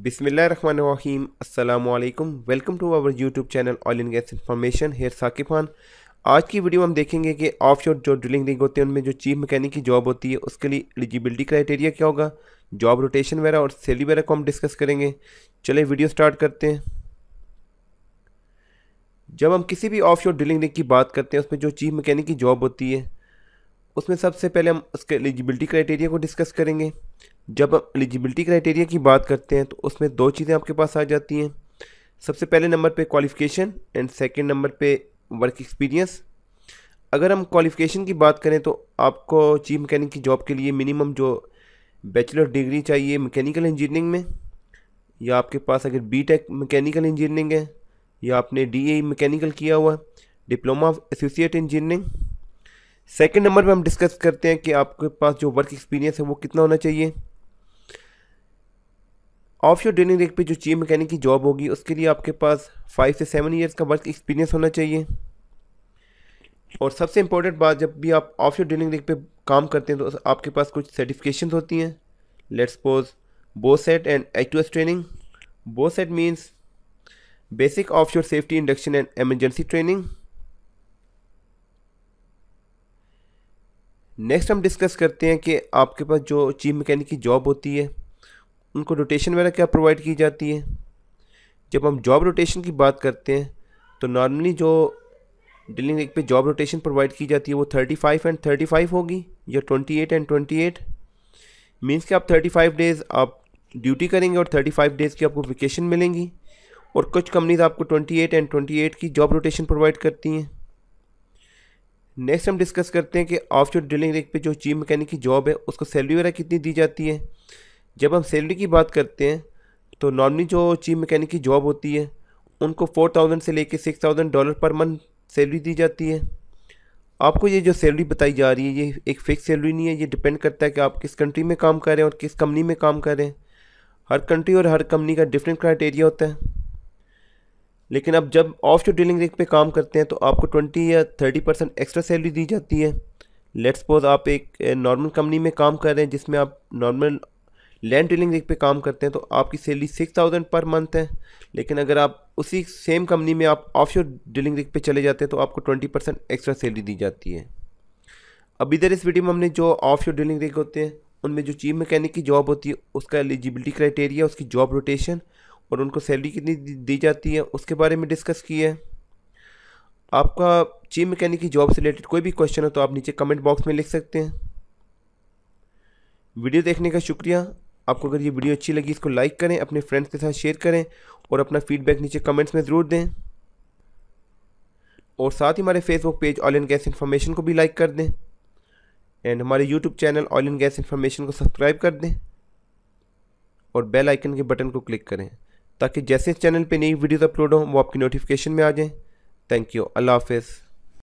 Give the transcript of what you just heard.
बिसमीम अल्लाम welcome to our YouTube channel oil and gas information here Saqib Khan आज की वीडियो हम देखेंगे कि ऑफ शोर जो ड्रिलिंग रिंग होते हैं उनमें जो चीफ मैकेनिक की जॉब होती है उसके लिए एलिजिबिलिटी क्राइटेरिया क्या होगा जॉब रोटेशन वगैरह और सैलरी वगैरह को हम डिस्कस करेंगे चले वीडियो स्टार्ट करते हैं जब हम किसी भी ऑफ शोर ड्रिलिंग रिंग की बात करते हैं उसमें जो चीफ मैकेनिक की जॉब होती है उसमें सबसे पहले हम उसके एलिजिबिलिटी क्राइटेरिया को डिस्कस करेंगे जब हम एलिजिबिलिटी क्राइटेरिया की बात करते हैं तो उसमें दो चीज़ें आपके पास आ जाती हैं सबसे पहले नंबर पे क्वालिफ़िकेशन एंड सेकंड नंबर पे वर्क एक्सपीरियंस अगर हम क्वालिफ़िकेशन की बात करें तो आपको चीफ मैकेनिक की जॉब के लिए मिनिमम जो बैचलर डिग्री चाहिए मैकेनिकल इंजीनियरिंग में या आपके पास अगर बी टेक मैकेनिकल इंजीनियरिंग है या आपने डी ए मैकेनिकल किया हुआ diploma of associate engineering second number पे हम डिस्कस करते हैं कि आपके पास जो वर्क एक्सपीरियंस है वो कितना होना चाहिए ऑफ योर ट्रेनिंग रेक पे जो चीफ मैकेनिक की जॉब होगी उसके लिए आपके पास फाइव से सेवन ईयर्स का वर्क एक्सपीरियंस होना चाहिए और सबसे इम्पोर्टेंट बात जब भी आप ऑफ योर ट्रेनिंग रेक पे काम करते हैं तो आपके पास कुछ सर्टिफिकेशन होती हैं let's suppose BOSIET and H two S training BOSIET means basic of your safety induction and emergency training next हम डिस्कस करते हैं कि आपके पास जो चीफ मैकेनिक की जॉब होती है उनको रोटेशन वगैरह क्या प्रोवाइड की जाती है जब हम जॉब रोटेशन की बात करते हैं तो नॉर्मली जो डिलिंग रेट पे जॉब रोटेशन प्रोवाइड की जाती है वो thirty five and thirty five होगी या twenty eight and twenty eight means कि आप थर्टी फाइव डेज़ आप ड्यूटी करेंगे और थर्टी फाइव डेज़ की आपको वेकेशन मिलेंगी और कुछ कंपनीज आपको twenty eight and twenty eight की जॉब रोटेशन प्रोवाइड करती हैं नेक्स्ट हम डिस्कस करते हैं कि ऑफ शोर ड्रिलिंग रेक पे जो चीफ मैकेनिक की जॉब है उसको सैलरी वगैरह कितनी दी जाती है जब हम सैलरी की बात करते हैं तो नॉर्मली जो चीफ मैकेनिक की जॉब होती है उनको फोर थाउजेंड से लेकर six thousand dollar per month salary दी जाती है आपको ये जो सैलरी बताई जा रही है ये एक फिक्स सैलरी नहीं है ये डिपेंड करता है कि आप किस कंट्री में काम करें और किस कंपनी में काम करें हर कंट्री और हर कंपनी का डिफरेंट क्राइटेरिया होता है लेकिन अब जब ऑफ शोर डीलिंग रेट पे काम करते हैं तो आपको ट्वेंटी या थर्टी परसेंट एक्स्ट्रा सैलरी दी जाती है लेट्स सपोज आप एक नॉर्मल कंपनी में काम कर रहे हैं जिसमें आप नॉर्मल लैंड ड्रिलिंग रेट पे काम करते हैं तो आपकी salary six thousand per month है लेकिन अगर आप उसी सेम कंपनी में आप ऑफ शोर डीलिंग रेट पर चले जाते हैं तो आपको ट्वेंटी परसेंट एक्स्ट्रा सैलरी दी जाती है अब इधर इस वीडियो में हमने जो ऑफ शोर डीलिंग रेट होते हैं उनमें जो चीफ मैकेनिक की जॉब होती है उसका एलिजिबिलिटी क्राइटेरिया उसकी जॉब रोटेशन और उनको सैलरी कितनी दी जाती है उसके बारे में डिस्कस किया है आपका चीफ मैकेनिक की जॉब से रिलेटेड कोई भी क्वेश्चन हो तो आप नीचे कमेंट बॉक्स में लिख सकते हैं वीडियो देखने का शुक्रिया आपको अगर ये वीडियो अच्छी लगी इसको लाइक करें अपने फ्रेंड्स के साथ शेयर करें और अपना फीडबैक नीचे कमेंट्स में ज़रूर दें और साथ ही हमारे Facebook page oil and gas information को भी लाइक कर दें एंड हमारे YouTube channel oil and gas information को सब्सक्राइब कर दें और बेल आइकन के बटन को क्लिक करें ताकि जैसे चैनल पे नई वीडियोस अपलोड हों वो आपकी नोटिफिकेशन में आ जाएं थैंक यू अल्लाह हाफिज़